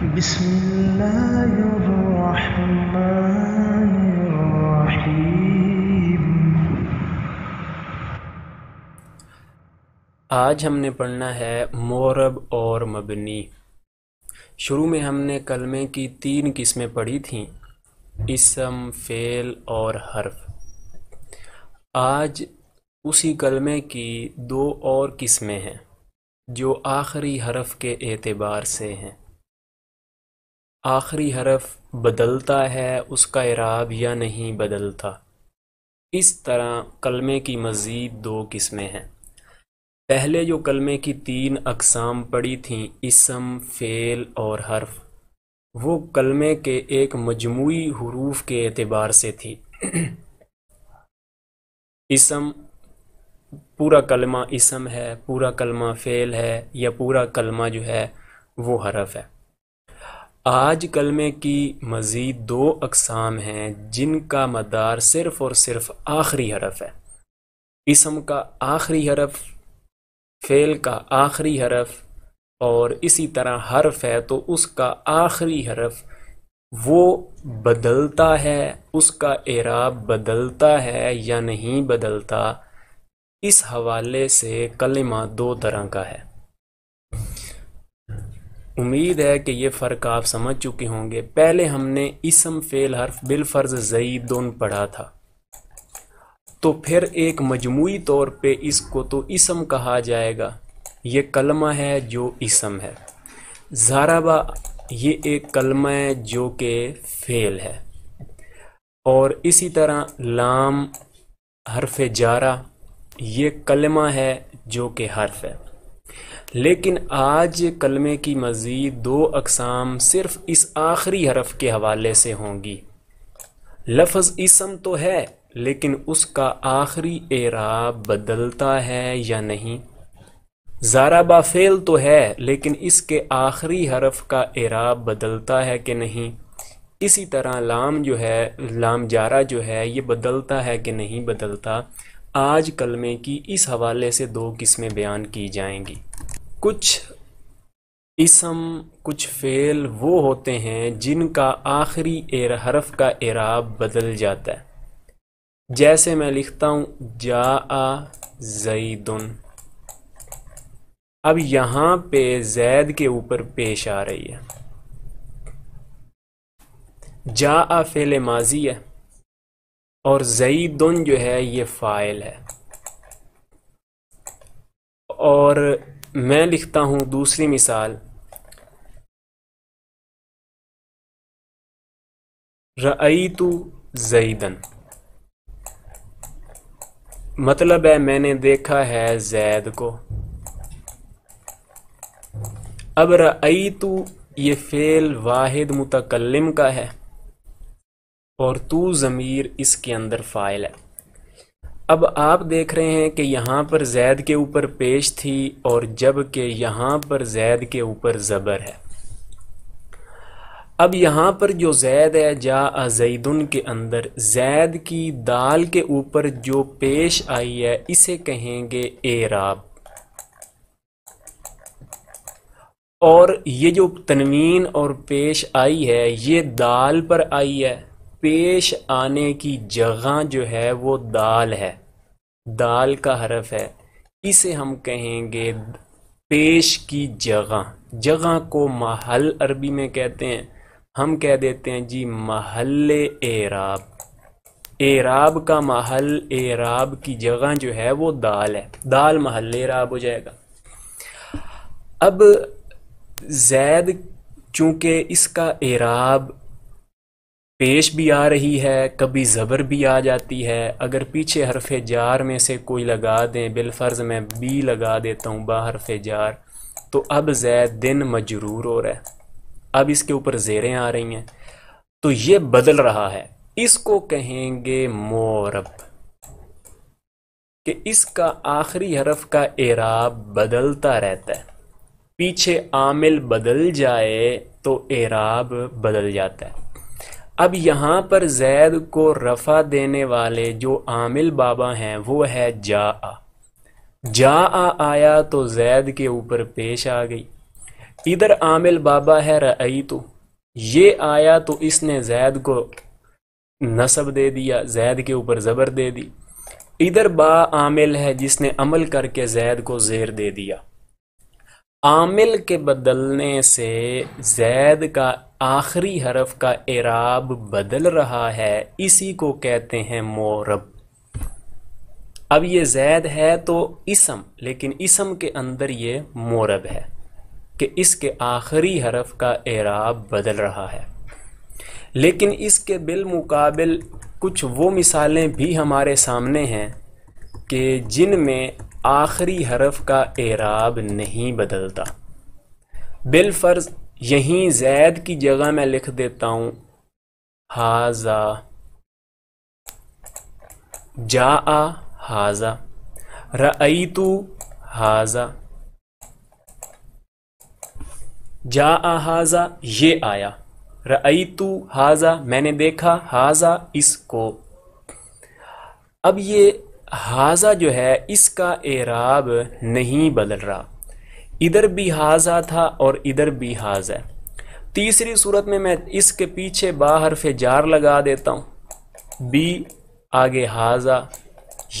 بسم الله الرحمن الرحيم आज हमने पढ़ना है मोरब और मबनी शुरू में हमने कलमे की तीन किस्में पढ़ी थीं इसम फेल और हर्फ आज उसी कलमे की दो और किस्में हैं जो आखिरी हरफ के एतबार से हैं आखिरी हरफ बदलता है उसका इराब या नहीं बदलता इस तरह कलमे की मज़ीद दो किस्में हैं पहले जो कलमे की तीन अकसाम पड़ी थीं इसम फ़ेल और हर्फ वो कलमे के एक मजमू हरूफ के अतबार से थी इसम पूरा कलमा इसम है पूरा कलमा फ़ेल है या पूरा कलमा जो है वो हरफ है आज कलमे की मज़ीद दो अकसाम हैं जिनका मदार सिर्फ़ और सिर्फ आखिरी हरफ है इसम का आखिरी हरफ फेल का आखिरी हरफ और इसी तरह हरफ है तो उसका आखिरी हरफ वो बदलता है उसका एराब बदलता है या नहीं बदलता इस हवाले से कलमा दो तरह का है उम्मीद है कि ये फ़र्क आप समझ चुके होंगे पहले हमने इसम फेल हर्फ बिलफर्ज दोन पढ़ा था तो फिर एक मजमू तौर पे इसको तो इसम कहा जाएगा ये कलमा है जो इसम है ज़ाराबा ये एक कलमा है जो कि फेल है और इसी तरह लाम हरफ जारा ये कलमा है जो कि हर्फ है लेकिन आज कलमे की मज़ीद दो अकसाम सिर्फ इस आखिरी हरफ के हवाले से होंगी लफज इसम तो है लेकिन उसका आखिरी एराब बदलता है या नहीं ज़ारा बाफेल तो है लेकिन इसके आखिरी हरफ का एराब बदलता है कि नहीं इसी तरह लाम जो है लाम जारा जो है ये बदलता है कि नहीं बदलता आज कलमे की इस हवाले से दो किस्में बयान की जाएंगी कुछ इसम कुछ फ़ेल वो होते हैं जिनका आखिरी एर हरफ का एराब बदल जाता है जैसे मैं लिखता हूँ जा आ जईदन अब यहाँ पे जैद के ऊपर पेश आ रही है जा आ फेल माजी है और जईदन जो है ये फ़ाइल है और मैं लिखता हूं दूसरी मिसाल रई तू जईदन मतलब है मैंने देखा है जैद को अब रई तू ये फेल वाहिद मुतकलम का है और तू ज़मीर इसके अंदर फ़ाइल है अब आप देख रहे हैं कि यहाँ पर जैद के ऊपर पेश थी और जब के यहाँ पर जैद के ऊपर ज़बर है अब यहाँ पर जो जैद है जा अजैदन के अंदर जैद की दाल के ऊपर जो पेश आई है इसे कहेंगे एराब और ये जो तनवीन और पेश आई है ये दाल पर आई है पेश आने की जगह जो है वो दाल है दाल का हरफ है इसे हम कहेंगे पेश की जगह जगह को महल अरबी में कहते हैं हम कह देते हैं जी महल एराब एराब का महल एराब की जगह जो है वो दाल है दाल महल एराब हो जाएगा अब जैद चूंकि इसका एराब पेश भी आ रही है कभी ज़बर भी आ जाती है अगर पीछे हरफ जार में से कोई लगा दें बिलफ़र्ज़ मैं बी लगा देता हूँ बा हरफ जार तो अब जैद दिन मजरूर हो रहा है अब इसके ऊपर जेरें आ रही हैं तो ये बदल रहा है इसको कहेंगे मोरब कि इसका आखिरी हरफ का एराब बदलता रहता है पीछे आमिल बदल जाए तो एराब बदल जाता है अब यहाँ पर जैद को रफ़ा देने वाले जो आमिल बाबा हैं वो है जा आ जा आ आया तो जैद के ऊपर पेश आ गई इधर आमिल बाबा है रई तो ये आया तो इसने जैद को नसब दे दिया जैद के ऊपर ज़बर दे दी इधर बा आमिल है जिसने अमल करके जैद को जेर दे दिया आमिल के बदलने से जैद का आखिरी हरफ का एराब बदल रहा है इसी को कहते हैं मोरब अब ये जैद है तो इसम लेकिन इसम के अंदर ये मोरब है कि इसके आखिरी हरफ का एराब बदल रहा है लेकिन इसके बिलमुकाबिल कुछ वो मिसालें भी हमारे सामने हैं कि जिनमें आखिरी हरफ का एराब नहीं बदलता बिलफ़र्ज यहीं जैद की जगह मैं लिख देता हूं हाजा जा आ हाजा तू हाजा जा आ हाजा ये आया रई तू हाजा मैंने देखा हाजा इसको अब ये हाजा जो है इसका एराब नहीं बदल रहा इधर भी हाजा था और इधर भी हाजा तीसरी सूरत में मैं इसके पीछे बाहर फे जार लगा देता हूँ बी आगे हाजा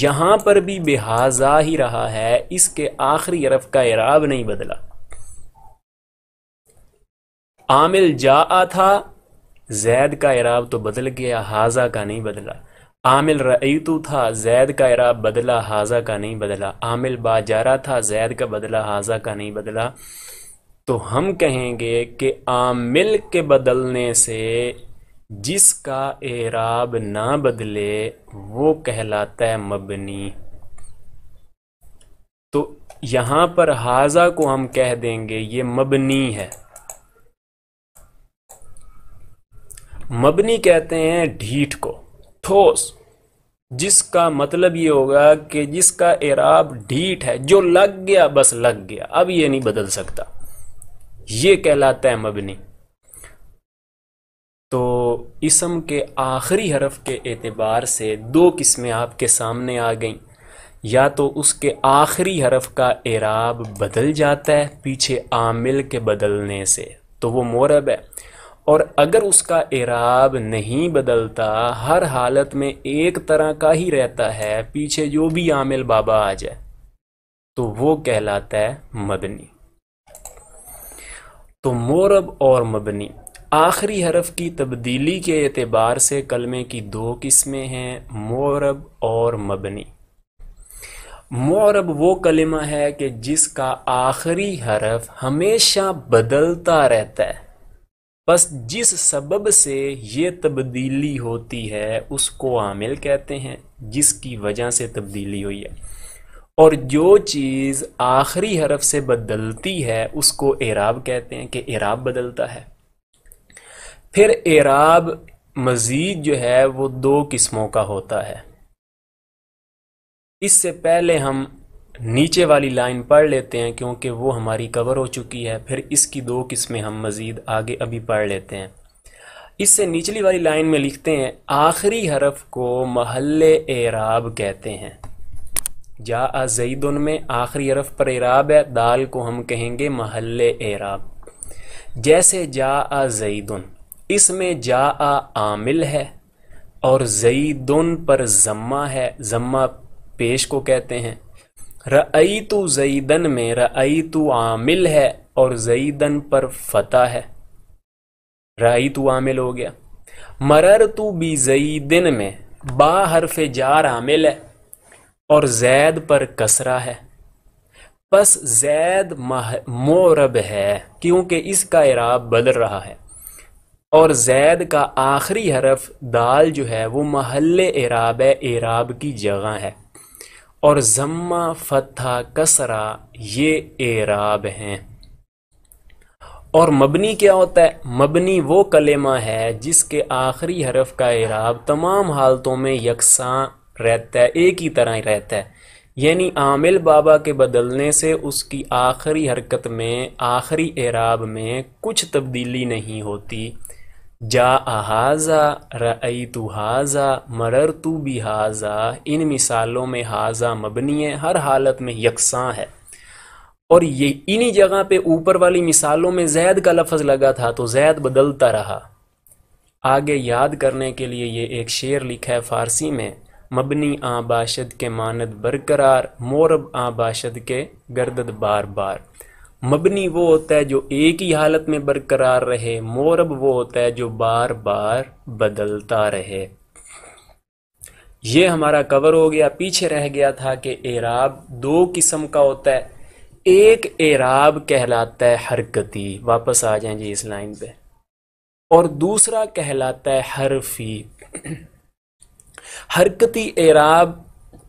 यहाँ पर भी बेहाजा ही रहा है इसके आखिरी अरफ का एराब नहीं बदला आमिल जा आ था जैद का एराब तो बदल गया हाजा का नहीं बदला आमिल रईतू था जैद का इराब बदला हाजा का नहीं बदला आमिल बाजारा था जैद का बदला हाजा का नहीं बदला तो हम कहेंगे कि आमिल के बदलने से जिसका एराब ना बदले वो कहलाता है मबनी तो यहां पर हाजा को हम कह देंगे ये मबनी है मबनी कहते हैं ढीठ को ठोस जिसका मतलब ये होगा कि जिसका एराब ढीठ है जो लग गया बस लग गया अब ये नहीं बदल सकता ये कहलाता है मबनी तो इसम के आखिरी हरफ के एतबार से दो किस्में आपके सामने आ गई या तो उसके आखिरी हरफ का एराब बदल जाता है पीछे आमिल के बदलने से तो वो मोरब है और अगर उसका इराब नहीं बदलता हर हालत में एक तरह का ही रहता है पीछे जो भी आमिल बाबा आ जाए तो वो कहलाता है मबनी तो मोरब और मबनी आखिरी हरफ की तब्दीली के एतबार से कलमे की दो किस्में हैं मोरब और मबनी मोरब वो कलमा है कि जिसका आखिरी हरफ हमेशा बदलता रहता है बस जिस सबब से ये तब्दीली होती है उसको आमिल कहते हैं जिसकी वजह से तब्दीली हुई है और जो चीज़ आखिरी हरफ से बदलती है उसको एराब कहते हैं कि एराब बदलता है फिर एराब मज़ीद जो है वो दो किस्मों का होता है इससे पहले हम नीचे वाली लाइन पढ़ लेते हैं क्योंकि वो हमारी कवर हो चुकी है फिर इसकी दो किस्में हम मज़ीद आगे अभी पढ़ लेते हैं इससे निचली वाली लाइन में लिखते हैं आखिरी हरफ को महल एराब कहते हैं जा अजईदन में आखिरी हरफ पर एराब है दाल को हम कहेंगे महल एराब जैसे जा अजईदन इसमें जा आ आमिल है और जईदन पर जम्मा है जम्मा पेश को कहते हैं रई तो जईदन में रई तो आमिल है और जईदन पर फता है रई तो आमिल हो गया मरर तो बी जईदिन में बा हरफ जार आमिल है और जैद पर कसरा है बस जैद मोरब है क्योंकि इसका इराब बदल रहा है और जैद का आखिरी हरफ दाल जो है वो महल्ले इराब इराब की जगह है और ज़म्मा फतहा कसरा ये एराब हैं और मबनी क्या होता है मबनी वो कलेमा है जिसके आखिरी हरफ का एराब तमाम हालतों में यकसां रहता है एक ही तरह ही रहता है यानी आमिल बाबा के बदलने से उसकी आखिरी हरकत में आखिरी एराब में कुछ तब्दीली नहीं होती जा हाज़ा तो हाज़ा मरर तू भी हाज़ा इन मिसालों में हाज़ा मबनी है हर हालत में यकसां है और ये इन्हीं जगह पे ऊपर वाली मिसालों में जैद का लफज लगा था तो जैद बदलता रहा आगे याद करने के लिए ये एक शेर लिखा है फारसी में मबनी आबाशद के मानद बरकरार मोरब आबाशद के गर्दद बार बार मबनी वो होता है जो एक ही हालत में बरकरार रहे मोरब वो होता है जो बार बार बदलता रहे ये हमारा कवर हो गया पीछे रह गया था कि एराब दो किस्म का होता है एक एराब कहलाता है हरकती वापस आ जाए जी इस लाइन पे और दूसरा कहलाता है हरफी हरकती एराब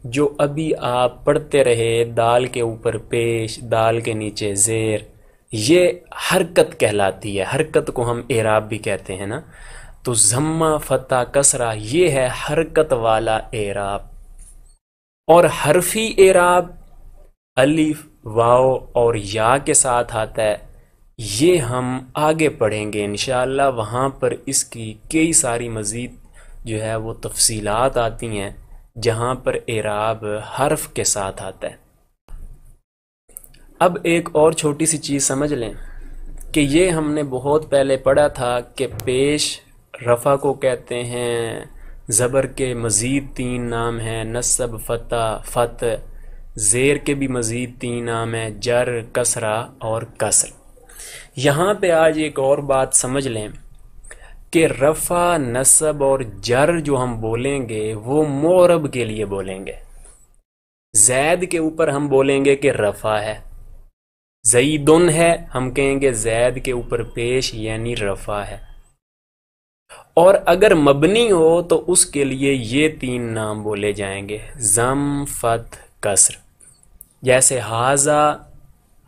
जो अभी आप पढ़ते रहे दाल के ऊपर पेश दाल के नीचे ज़ेर ये हरकत कहलाती है हरकत को हम एराब भी कहते हैं ना तो जम्मा फता कसरा ये है हरकत वाला एराब और हरफी एराब अलीफ वाओ और या के साथ आता है ये हम आगे पढ़ेंगे इन वहाँ पर इसकी कई सारी मज़ीद जो है वो तफसीलात आती हैं जहाँ पर एराब हर्फ के साथ आता है अब एक और छोटी सी चीज़ समझ लें कि ये हमने बहुत पहले पढ़ा था कि पेश रफ़ा को कहते हैं ज़बर के मज़ीद तीन नाम हैं नसब फ़ता फ़त ज़ेर के भी मज़ीद तीन नाम हैं जर कसरा और कसर यहाँ पे आज एक और बात समझ लें कि रफ़ा नसब और जर जो हम बोलेंगे वो मोरब के लिए बोलेंगे जैद के ऊपर हम बोलेंगे कि रफ़ा है जईदन है हम कहेंगे जैद के ऊपर पेश यानी रफ़ा है और अगर मबनी हो तो उसके लिए ये तीन नाम बोले जाएंगे जम फत कसर जैसे हाजा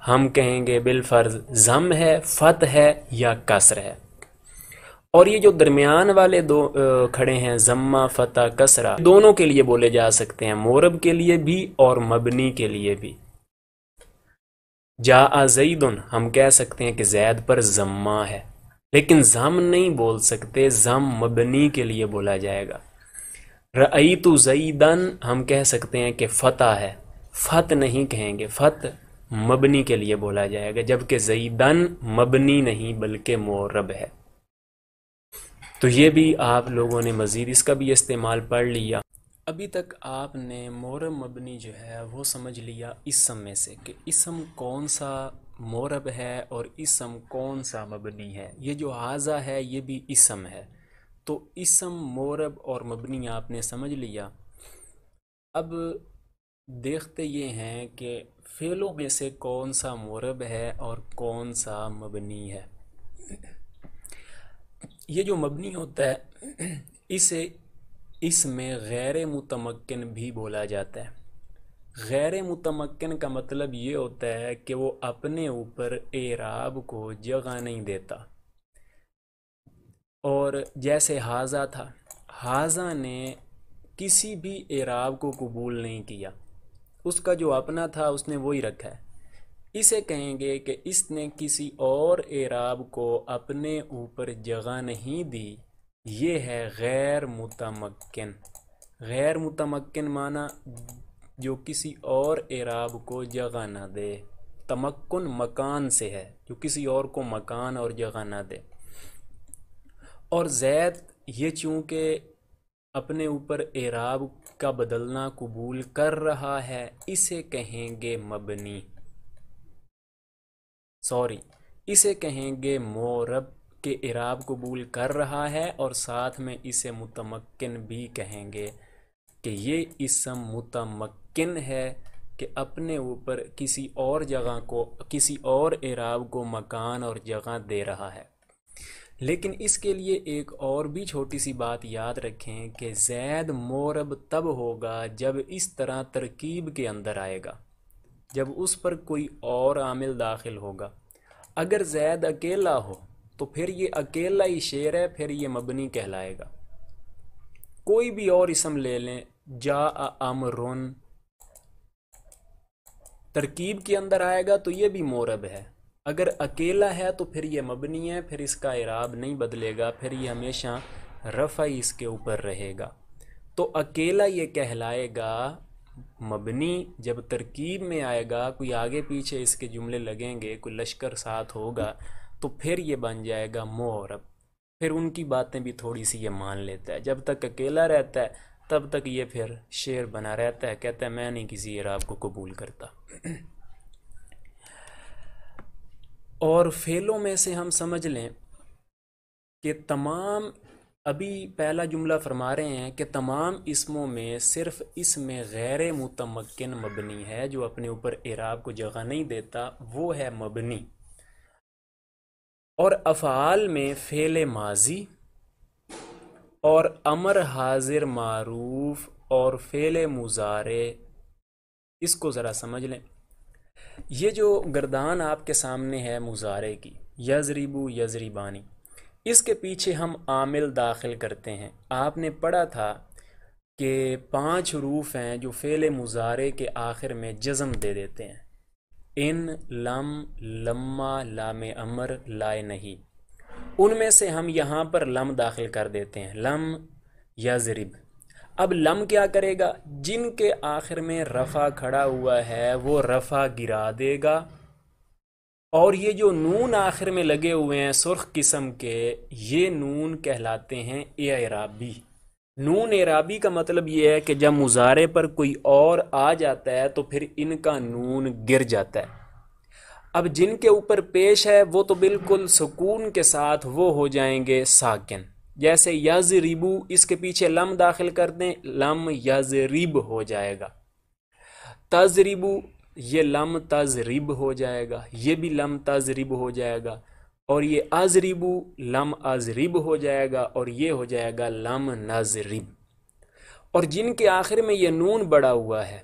हम कहेंगे बिलफर्ज जम है फत है या कसर है और ये जो दरमियान वाले दो खड़े हैं जम्मा फता कसरा दोनों के लिए बोले जा सकते हैं मोरब के लिए भी और मबनी के लिए भी जा आजईदन हम कह सकते हैं कि जैद पर जम्मा है लेकिन जम नहीं बोल सकते जम मबनी के लिए बोला जाएगा रई तो जईदन हम कह सकते हैं कि फता है फत नहीं कहेंगे फत मबनी के लिए बोला जाएगा जबकि जईदन मबनी नहीं बल्कि मोरब है तो ये भी आप लोगों ने मज़ीद इसका भी इस्तेमाल पढ़ लिया अभी तक आपने मोरब मबनी जो है वो समझ लिया इसम में से कि इसम कौन सा मोरब है और इसम कौन सा मबनी है ये जो हाजा है ये भी इसम है तो इसम मोरब और मबनी आपने समझ लिया अब देखते ये हैं कि फ़ेलों में से कौन सा मोरब है और कौन सा मबनी है ये जो मबनी होता है इसे इसमें गैर मुतमक्न भी बोला जाता है गैर मुतमक्न का मतलब ये होता है कि वो अपने ऊपर एराब को जगह नहीं देता और जैसे हाजा था हाजा ने किसी भी एराब को कबूल नहीं किया उसका जो अपना था उसने वही रखा है इसे कहेंगे कि इसने किसी और एराब को अपने ऊपर जगह नहीं दी ये है गैर मुतमक्न गैर मुतमक्न माना जो किसी और एराब को जगह ना दे तमक्न मकान से है जो किसी और को मकान और जगह ना दे और जैद ये चूँकि अपने ऊपर एराब का बदलना कबूल कर रहा है इसे कहेंगे मबनी सॉरी इसे कहेंगे मोरब के इराब कबूल कर रहा है और साथ में इसे मुतमक्न भी कहेंगे कि ये इसम मुतमक्न है कि अपने ऊपर किसी और जगह को किसी और इराब को मकान और जगह दे रहा है लेकिन इसके लिए एक और भी छोटी सी बात याद रखें कि जैद मोरब तब होगा जब इस तरह तरकीब के अंदर आएगा जब उस पर कोई और आमिल दाखिल होगा अगर जैद अकेला हो तो फिर ये अकेला ही शेर है फिर ये मबनी कहलाएगा कोई भी और इसम ले लें जा अमरुन तरकीब के अंदर आएगा तो ये भी मोरब है अगर अकेला है तो फिर ये मबनी है फिर इसका इराब नहीं बदलेगा फिर ये हमेशा रफ़ा इसके ऊपर रहेगा तो अकेला ये कहलाएगा मबनी जब तरकीब में आएगा कोई आगे पीछे इसके जुमले लगेंगे कोई लश्कर साथ होगा तो फिर ये बन जाएगा मोरब फिर उनकी बातें भी थोड़ी सी ये मान लेता है जब तक अकेला रहता है तब तक ये फिर शेर बना रहता है कहता है मैं नहीं किसी इराब को कबूल करता और फेलों में से हम समझ लें कि तमाम अभी पहला जुमला फरमा रहे हैं कि तमाम इसमों में सिर्फ इसमें गैर मुतमकिन मबनी है जो अपने ऊपर इराब को जगह नहीं देता वो है मबनी और अफ़ाल में फ़ेल माजी और अमर हाजिर मारूफ और फ़ेल मुजारे इसको ज़रा समझ लें ये जो गर्दान आपके सामने है मुजारे की यजरीबू यजरीबानी इसके पीछे हम आमिल दाखिल करते हैं आपने पढ़ा था कि पांच रूफ़ हैं जो फ़ेल मुजारे के आखिर में जज़म दे देते हैं इन लम लम्मा लाम अमर लाए नहीं उनमें से हम यहाँ पर लम दाखिल कर देते हैं लम या ज़रिब अब लम क्या करेगा जिनके आखिर में रफ़ा खड़ा हुआ है वो रफ़ा गिरा देगा और ये जो नून आखिर में लगे हुए हैं सुर्ख किस्म के ये नून कहलाते हैं एराबी नून एराबी का मतलब ये है कि जब मुजारे पर कोई और आ जाता है तो फिर इनका नून गिर जाता है अब जिनके ऊपर पेश है वो तो बिल्कुल सुकून के साथ वो हो जाएंगे साकिन जैसे यज रिबू इसके पीछे लम दाखिल कर दें लम यज रिब हो जाएगा तज रिबू ये लम तजरीब हो जाएगा ये भी लम तजरीब हो जाएगा और ये आजरीबू लम आजरीब हो जाएगा और ये हो जाएगा लम नजरिब और जिनके आखिर में ये नून बड़ा हुआ है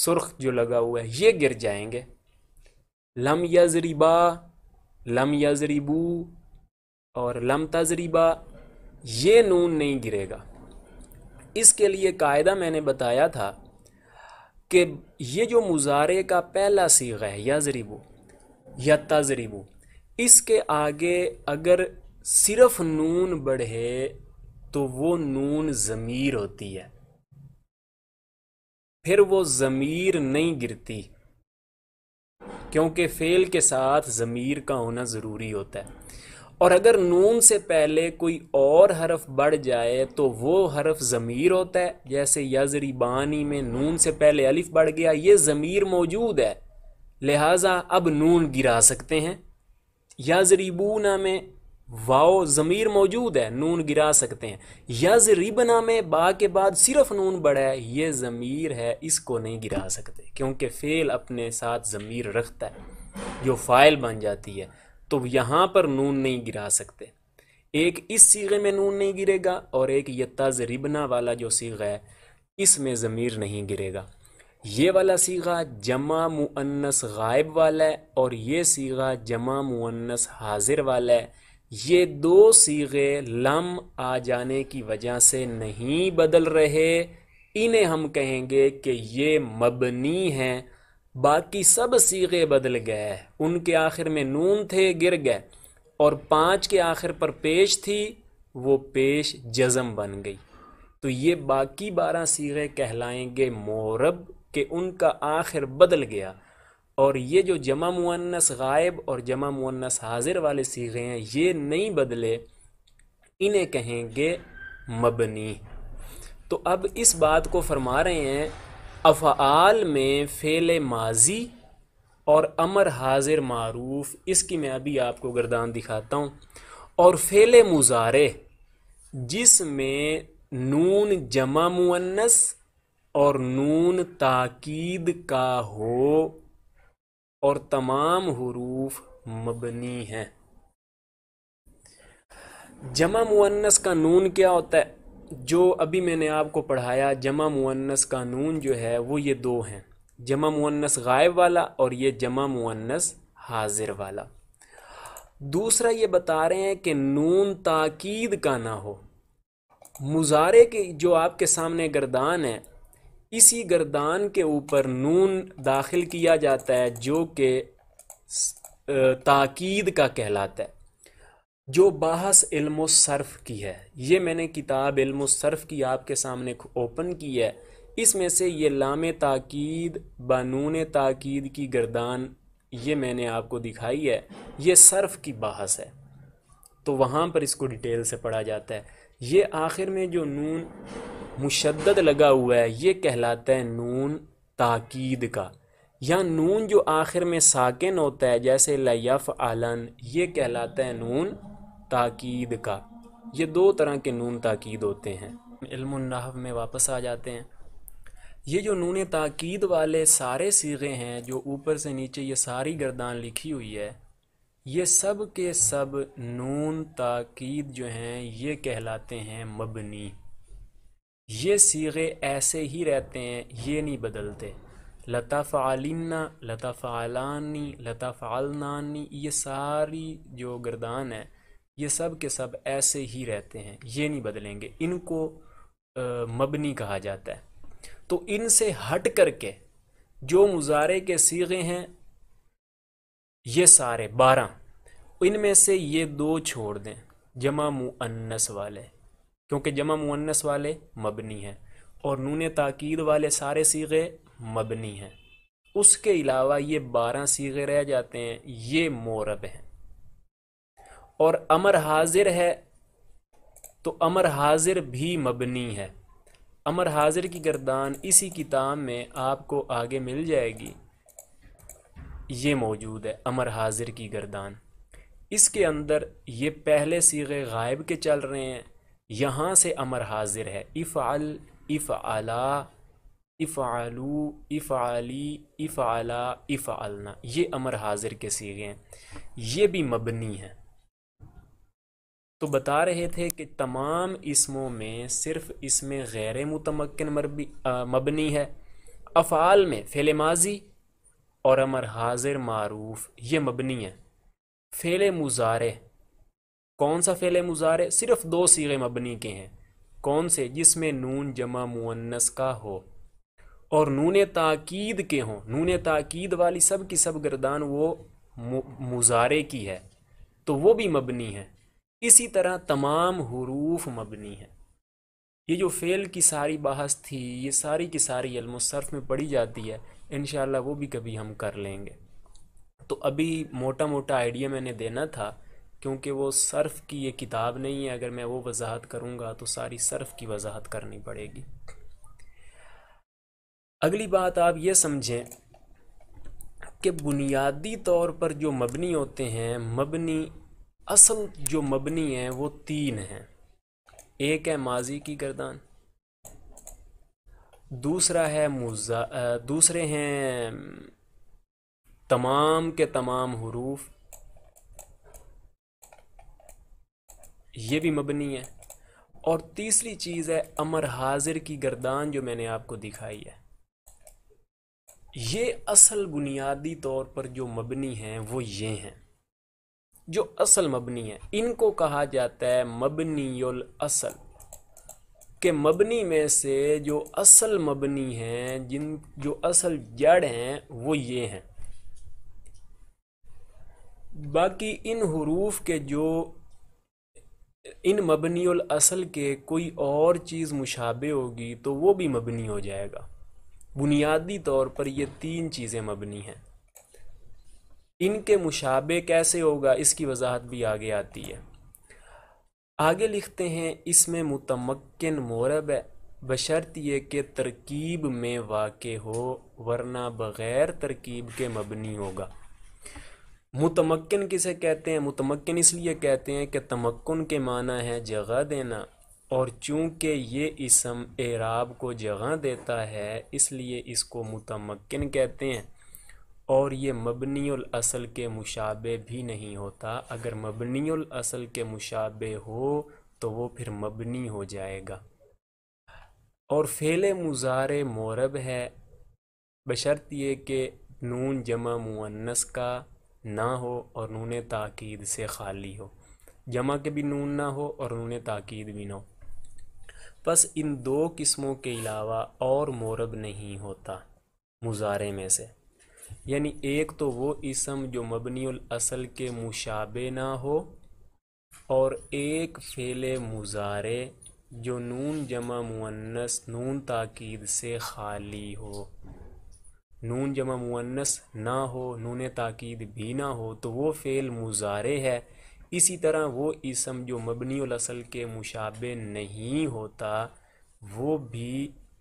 सुर्ख जो लगा हुआ है ये गिर जाएंगे लम यजरीबा लम यजरीबू और लम तजरीबा ये नून नहीं गिरेगा इसके लिए कायदा मैंने बताया था कि ये जो मुजारे का पहला सीगा है या जरीबो या तजरीबो इसके आगे अगर सिर्फ नून बढ़े तो वो नून ज़मीर होती है फिर वो ज़मीर नहीं गिरती क्योंकि फेल के साथ ज़मीर का होना ज़रूरी होता है और अगर नून से पहले कोई और हरफ बढ़ जाए तो वो हरफ ज़मीर होता है जैसे यजरीबानी में नून से पहले अलिफ बढ़ गया ये ज़मीर मौजूद है लिहाजा अब नून गिरा सकते हैं यजरीबूना में वाओ ज़मीर मौजूद है नून गिरा सकते हैं रिबना में बा के बाद सिर्फ नून बढ़ा है ये ज़मीर है इसको नहीं गिरा सकते क्योंकि फ़ेल अपने साथ ज़मीर रखता है जो फ़ाइल बन जाती है तो यहाँ पर नून नहीं गिरा सकते एक इस सीगे में नून नहीं गिरेगा और एक यत्ताज़ रिबना वाला जो सीगा है इसमें ज़मीर नहीं गिरेगा ये वाला सीगा जमा मुअन्नस गायब वाला है और ये सीगा जमा मुअन्नस हाजिर वाला है ये दो सीगे लम आ जाने की वजह से नहीं बदल रहे इन्हें हम कहेंगे कि ये मबनी हैं बाकी सब सीगे बदल गए उनके आखिर में नून थे गिर गए और पाँच के आखिर पर पेश थी वो पेश जज़म बन गई तो ये बाकी बारह सीगे कहलाएंगे मोरब के उनका आखिर बदल गया और ये जो जमा मुन्नस गायब और जमा मुन्नस हाजिर वाले सीगे हैं ये नहीं बदले इन्हें कहेंगे मबनी तो अब इस बात को फरमा रहे हैं अफ़ाल में फ़ेल माजी और अमर हाजिर मारूफ इसकी मैं अभी आपको गर्दान दिखाता हूँ और फ़ेल मुजारे जिसमें नून जमा मुन्नस और नून ताकीद का हो और तमाम हरूफ मबनी हैं जमा मुन्नस का नून क्या होता है जो अभी मैंने आपको पढ़ाया जमा मुन्नस कानून जो है वो ये दो हैं जमा मुन्नस गायब वाला और ये जमा मुन्नस हाजिर वाला दूसरा ये बता रहे हैं कि नून ताकीद का ना हो मुजारे के जो आपके सामने गर्दान है इसी गर्दान के ऊपर नून दाखिल किया जाता है जो कि ताकीद का कहलाता है जो बाहस इल्म सर्फ की है ये मैंने किताब इल्म सर्फ की आपके सामने ओपन की है इसमें से ये लाम ताकीद बानून ताकीद की गर्दान ये मैंने आपको दिखाई है ये सर्फ की बाहस है तो वहाँ पर इसको डिटेल से पढ़ा जाता है ये आखिर में जो नून मुशद लगा हुआ है ये कहलाता है नून ताकीद का या नून जो आखिर में साकिन होता है जैसे लयफ़ आलन ये कहलाता है नून ताकीद का ये दो तरह के नून ताकीद होते हैं इल्मनहव में वापस आ जाते हैं ये जो नून ताकीद वाले सारे सीगे हैं जो ऊपर से नीचे ये सारी गर्दान लिखी हुई है ये सब के सब नून ताकीद जो हैं ये कहलाते हैं मबनी ये सीगे ऐसे ही रहते हैं ये नहीं बदलते लताफ़ालिना लताफ़ालानी लताफ़ालनानी ये सारी जो गर्दान है ये सब के सब ऐसे ही रहते हैं ये नहीं बदलेंगे इनको मबनी कहा जाता है तो इनसे हट करके जो मुजारे के सीगे हैं ये सारे बारह इनमें से ये दो छोड़ दें जमा मुअन्नस वाले क्योंकि जमा मुअन्नस वाले मबनी हैं और नून ताकीद वाले सारे सीगे मबनी हैं उसके अलावा ये बारह सीगे रह जाते हैं ये मोरब हैं और अमर हाजिर है तो अमर हाजिर भी मबनी है अमर हाजिर की गर्दान इसी किताब में आपको आगे मिल जाएगी ये मौजूद है अमर हाजिर की गर्दान इसके अंदर ये पहले सीगे गायब के चल रहे हैं यहाँ से अमर हाजिर है इफ़ाल इफ़ाला इफ़ालू इफ़ाली इफ़ाला इफ़ालना ये अमर हाजिर के सीगे हैं ये भी मबनी हैं तो बता रहे थे कि तमाम इसमों में सिर्फ इसमें गैर मुतमक्न मरबी मबनी है अफ़ाल में फेले माजी और अमर हाजिर मारूफ ये मबनी है फ़ेले मुजारे कौन सा फेले मुजारे सिर्फ दो सीगे मबनी के हैं कौन से जिसमें नून जमा मुन्नस का हो और नून ताकीद के हों नून ताकीद वाली सब की सब गर्दान वो मुजारे की है तो वो भी मबनी है इसी तरह तमाम हरूफ मबनी हैं ये जो फ़ेल की सारी बहस थी ये सारी की सारी अलमसरफ़ में पढ़ी जाती है इन वो भी कभी हम कर लेंगे तो अभी मोटा मोटा आइडिया मैंने देना था क्योंकि वो सर्फ़ की ये किताब नहीं है अगर मैं वो वजाहत करूँगा तो सारी सर्फ़ की वजाहत करनी पड़ेगी अगली बात आप ये समझें कि बुनियादी तौर पर जो मबनी होते हैं मबनी असल जो मबनी है वो तीन है एक है माजी की गर्दान दूसरा है मुजा दूसरे हैं तमाम के तमाम हरूफ ये भी मबनी है और तीसरी चीज़ है अमर हाजिर की गर्दान जो मैंने आपको दिखाई है ये असल बुनियादी तौर पर जो मबनी हैं वो ये हैं जो असल मबनी है इनको कहा जाता है मबनी असल के मबनी में से जो असल मबनी हैं जिन जो असल जड़ हैं वो ये हैं बाकी इन हरूफ के जो इन मबनी असल के कोई और चीज़ मुशाबे होगी तो वो भी मबनी हो जाएगा बुनियादी तौर पर ये तीन चीज़ें मबनी हैं इनके मुशाबे कैसे होगा इसकी वजाहत भी आगे आती है आगे लिखते हैं इसमें मुतमक्न मौरब है बशर्त ये कि तरकीब में वाक़ हो वरना बग़ैर तरकीब के मबनी होगा मुतमक्न किसे कहते हैं मुतमक्न इसलिए कहते हैं कि तमक्न के माना है जगह देना और चूँकि ये इसम एराब को जगह देता है इसलिए इसको मुतमक्न कहते हैं और ये मबनील असल के मुशाबे भी नहीं होता अगर मबनील असल के मुशाबे हो तो वो फिर मबनी हो जाएगा और फेल मुजार मौरब है बशर्त ये कि नून जमा मुअन्नस का ना हो और नून ताक़द से खाली हो जमा के भी नून ना हो और नून ताक़द भी ना हो बस इन दो किस्मों के अलावा और मौरब नहीं होता मुजारे में से यानी एक तो वो इसम जो मबनी असल के मुशाबे ना हो और एक फेले मुजारे जो नून जमा मुन्नस नून ताकीद से खाली हो नून जमा मुन्नस ना हो नून ताकीद भी ना हो तो वो फ़ेल मुजारे है इसी तरह वो इसम जो मबनी असल के मुशाबे नहीं होता वो भी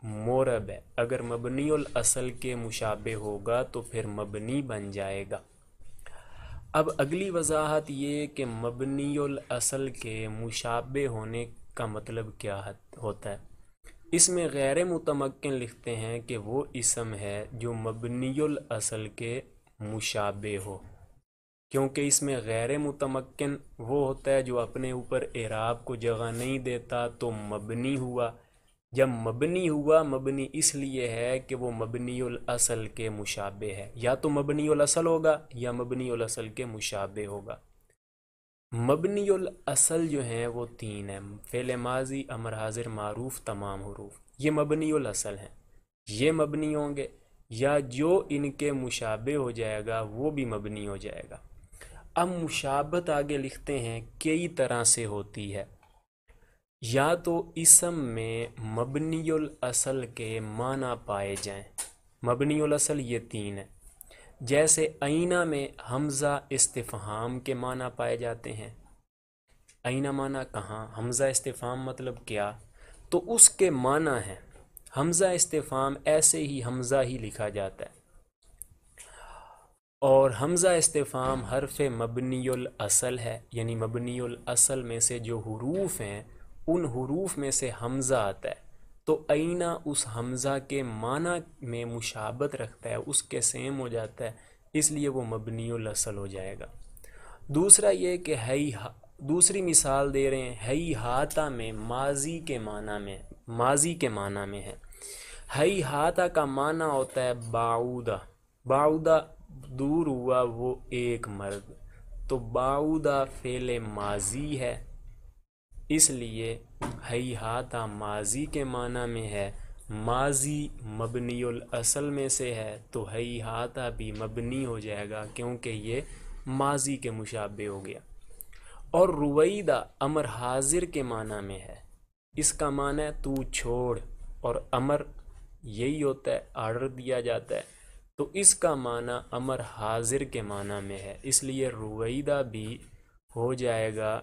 मोरब है अगर मबनी असल के मुशाबे होगा तो फिर मबनी बन जाएगा अब अगली वजाहत ये कि मबनी असल के मुशाबे होने का मतलब क्या होता है इसमें गैर मुतमक्न लिखते हैं कि वो इसम है जो मबनी असल के मुशाबे हो क्योंकि इसमें गैर मुतमक्न वो होता है जो अपने ऊपर एराब को जगह नहीं देता तो मबनी हुआ जब मबनी हुआ मबनी इसलिए है कि वो मबनी असल के मुशाबे है या तो मबनी असल होगा या मबनी असल के मुशाबे होगा मबनी असल जो हैं वो तीन है फ़ेल माजी अमर हाजिर मारूफ तमाम हरूफ ये मबनी असल हैं ये मबनी होंगे या जो इनके मुशाबे हो जाएगा वो भी मबनी हो जाएगा अब मुशाबत आगे लिखते हैं कई तरह से होती है या तो इसम में मबनील असल के माना पाए जाएं मबनील असल ये तीन है जैसे आइना में हमज़ा इस्तफ़ाम के माना पाए जाते हैं आइना माना कहाँ हमज़ा इस्तफ़ाम मतलब क्या तो उसके माना है हमज़ा इस्तफ़ाम ऐसे ही हमज़ा ही लिखा जाता है और हमज़ा इस्तफ़ाम हरफ मबनील असल है यानी मबनील असल में से जो हरूफ हैं उन हरूफ में से हमज़ा आता है तो आईना उस हमज़ा के माना में मुशाबत रखता है उसके सेम हो जाता है इसलिए वो मबनी लसल हो जाएगा दूसरा ये कि हई दूसरी मिसाल दे रहे हैं हई हाथा में माजी के माना में माजी के माना में है हई हाता का माना होता है बाऊदा बाऊदा दूर हुआ वो एक मर्द तो बाऊदा फेले माजी है इसलिए हई हाथा माजी के माना में है माजी मबनी असल में से है तो हई हाता भी मबनी हो जाएगा क्योंकि ये माजी के मुशाबे हो गया और रुवैदा अमर हाजिर के माना में है इसका माना है तू छोड़ और अमर यही होता है आर्डर दिया जाता है तो इसका माना अमर हाजिर के माना में है इसलिए रुवैदा भी हो जाएगा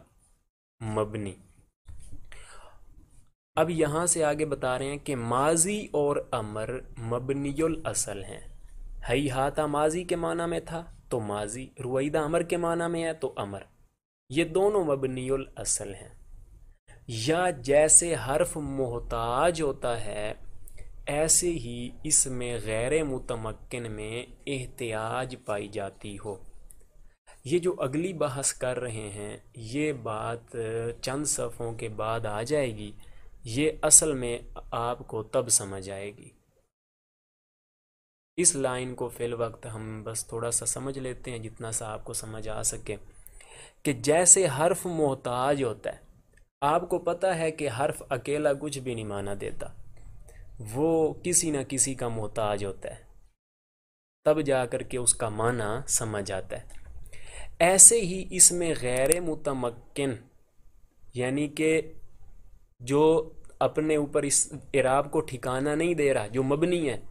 मबनी अब यहाँ से आगे बता रहे हैं कि माजी और अमर मबनील असल हैं हई हाथा माजी के माना में था तो माजी रुईदा अमर के माना में है तो अमर ये दोनों मबनील असल हैं या जैसे हर्फ मोहताज होता है ऐसे ही इसमें गैर मुतमक्न में एहतियाज पाई जाती हो ये जो अगली बहस कर रहे हैं ये बात चंद सफ़ों के बाद आ जाएगी ये असल में आपको तब समझ आएगी इस लाइन को फिल वक्त हम बस थोड़ा सा समझ लेते हैं जितना सा आपको समझ आ सके कि जैसे हर्फ मोहताज होता है आपको पता है कि हर्फ अकेला कुछ भी नहीं माना देता वो किसी ना किसी का मोहताज होता है तब जा कर के उसका माना समझ आता है ऐसे ही इसमें गैर मुतमक्न यानी कि जो अपने ऊपर इस इराब को ठिकाना नहीं दे रहा जो मबनी है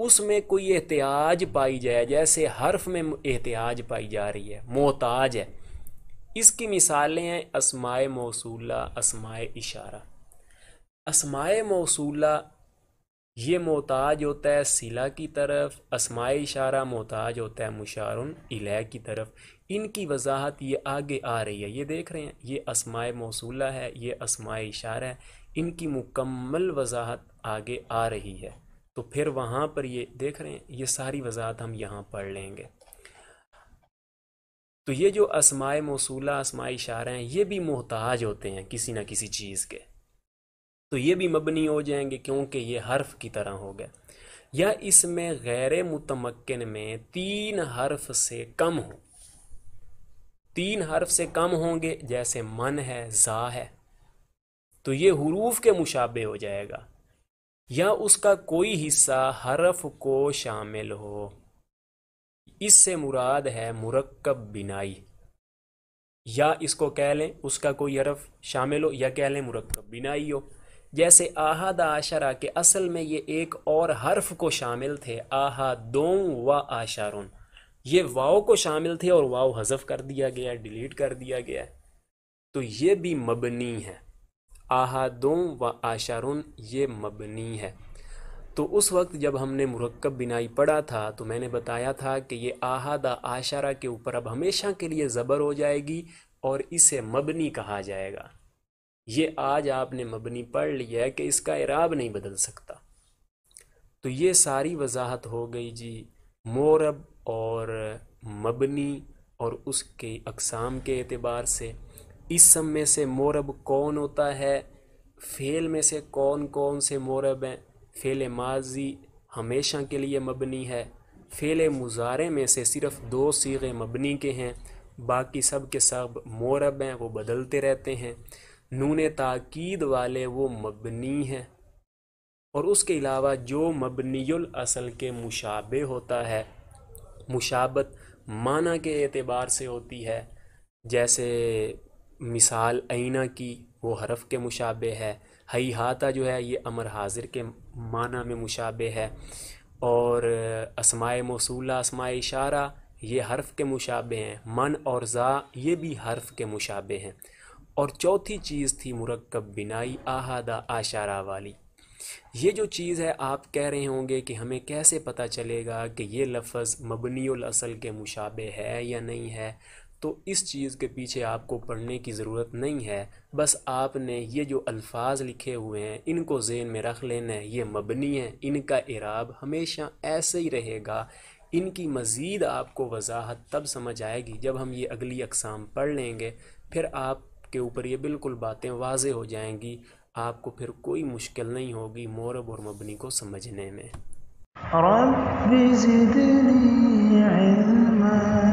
उसमें कोई एहतियाज पाई जाए जैसे हर्फ में एहतियाज पाई जा रही है मोहताज है इसकी मिसालें हैं असमाय मौसूला असमाय इशारा असमाय मौसूला ये मोहताज होता है सिला की तरफ असमाय इशारा मोहताज होता है मुशार इलह की तरफ इनकी वजाहत ये आगे आ रही है ये देख रहे हैं ये असमाय मौसूला है ये असमाय इशारा है इनकी मुकम्मल वजाहत आगे आ रही है तो फिर वहाँ पर ये देख रहे हैं ये सारी वजाहत हम यहाँ पढ़ लेंगे तो ये जो असमाय मौसूला असमाय इशारा हैं ये भी मोहताज होते हैं किसी ना किसी चीज़ के तो ये भी मबनी हो जाएंगे क्योंकि ये हर्फ की तरह हो गए या इसमें गैर मुतमक्न में तीन हर्फ से कम हो तीन हर्फ से कम होंगे जैसे मन है जा है तो ये हरूफ के मुशाबे हो जाएगा या उसका कोई हिस्सा हरफ को शामिल हो इससे मुराद है मुरक्कब बिनाई या इसको कह लें उसका कोई हरफ शामिल हो या कह लें मुरक्कब बिनाई हो जैसे आहद आशरा के असल में ये एक और हर्फ को शामिल थे आहा दो व आशारुन ये वाओ को शामिल थे और वाओ हजफ कर दिया गया डिलीट कर दिया गया तो ये भी मबनी है आहादों व आशारुन ये मबनी है तो उस वक्त जब हमने मुरक्कब बिनाई पढ़ा था तो मैंने बताया था कि ये आहदा आशारा के ऊपर अब हमेशा के लिए ज़बर हो जाएगी और इसे मबनी कहा जाएगा ये आज आपने मबनी पढ़ लिया है कि इसका इराब नहीं बदल सकता तो ये सारी वजाहत हो गई जी मोरब और मबनी और उसके अकसाम के अतबार से इस सब में से मौरब कौन होता है फ़ेल में से कौन कौन से मौरब हैं फ़ेल माजी हमेशा के लिए मबनी है फ़ेल मुजारे में से सिर्फ़ दो सीगे मबनी के हैं बाकी सब के सब मौरब हैं वो बदलते रहते हैं नून ताकीद वाले वो मबनी हैं और उसके अलावा जो मबनील असल के मुशाबे होता है मुशाबत माना के एतबार से होती है जैसे मिसाल आइना की वो हरफ के मुशाबे है हई हाता जो है ये अमर हाजिर के माना में मुशाबे है और असमाए मौसूला असमाए इशारा ये हर्फ के मुशाबे हैं मन और ज़ा ये भी हर्फ के मुशाबे हैं और चौथी चीज़ थी मुरक्कब बिनाई आहदा आशारा वाली ये जो चीज़ है आप कह रहे होंगे कि हमें कैसे पता चलेगा कि ये लफ्ज़ मबनील असल के मुशाबे है या नहीं है तो इस चीज़ के पीछे आपको पढ़ने की ज़रूरत नहीं है बस आपने ये जो अल्फाज लिखे हुए हैं इनको जेन में रख लेना है ये मबनी है इनका इराब हमेशा ऐसे ही रहेगा इनकी मज़ीद आपको वजाहत तब समझ आएगी जब हम ये अगली अकसाम पढ़ लेंगे फिर आप के ऊपर ये बिल्कुल बातें वाज हो जाएंगी आपको फिर कोई मुश्किल नहीं होगी मोरब और मबनी को समझने में